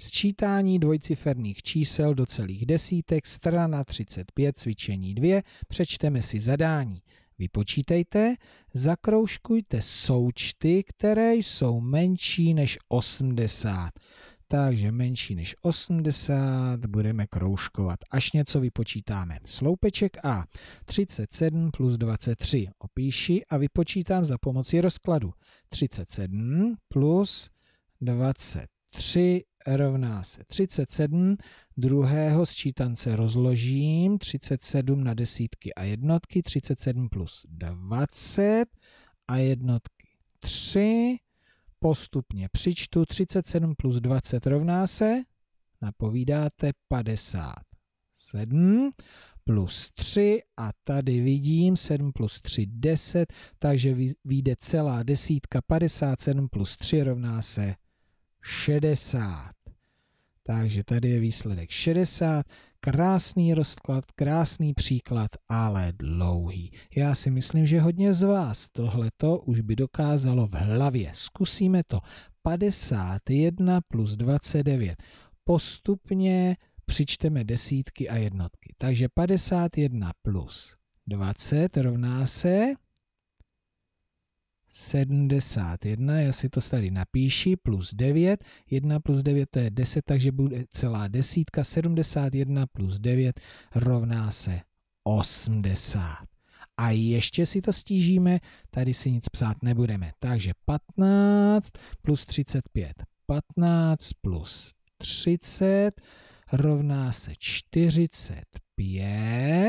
Sčítání dvojciferných čísel do celých desítek, strana 35, cvičení 2, přečteme si zadání. Vypočítejte, zakroužkujte součty, které jsou menší než 80. Takže menší než 80 budeme kroužkovat, až něco vypočítáme. Sloupeček A 37 plus 23 opíši a vypočítám za pomoci rozkladu. 37 plus 23 rovná se 37, druhého sčítance rozložím, 37 na desítky a jednotky, 37 plus 20 a jednotky 3, postupně přičtu, 37 plus 20 rovná se, napovídáte 57 plus 3 a tady vidím 7 plus 3 10, takže vyjde celá desítka 57 plus 3 rovná se 60. Takže tady je výsledek 60, krásný rozklad, krásný příklad, ale dlouhý. Já si myslím, že hodně z vás tohleto už by dokázalo v hlavě. Zkusíme to. 51 plus 29. Postupně přičteme desítky a jednotky. Takže 51 plus 20 rovná se 71, já si to tady napíši, plus 9, 1 plus 9 to je 10, takže bude celá desítka, 71 plus 9 rovná se 80. A ještě si to stížíme, tady si nic psát nebudeme. Takže 15 plus 35, 15 plus 30 rovná se 45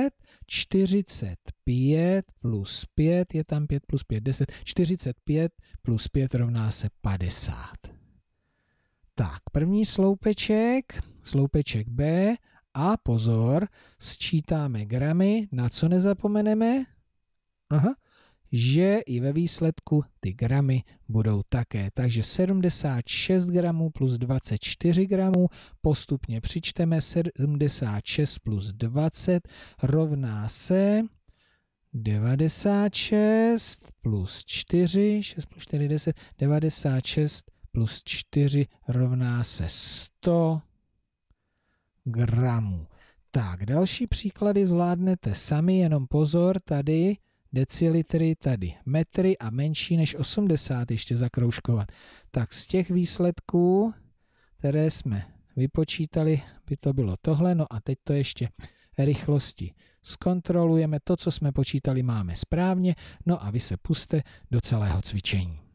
45 plus 5, je tam 5 plus 5, 10, 45 plus 5 rovná se 50. Tak, první sloupeček, sloupeček B a pozor, sčítáme gramy, na co nezapomeneme? Aha, že i ve výsledku ty gramy budou také. Takže 76 gramů plus 24 gramů postupně přičteme 76 plus 20 rovná se 96 plus 4, 6 plus 4, 10, 96 plus 4 rovná se 100 gramů. Tak, další příklady zvládnete sami, jenom pozor, tady decilitry tady metry a menší než 80 ještě zakroužkovat. Tak z těch výsledků, které jsme vypočítali, by to bylo tohle, no a teď to ještě rychlosti. Zkontrolujeme to, co jsme počítali, máme správně, no a vy se puste do celého cvičení.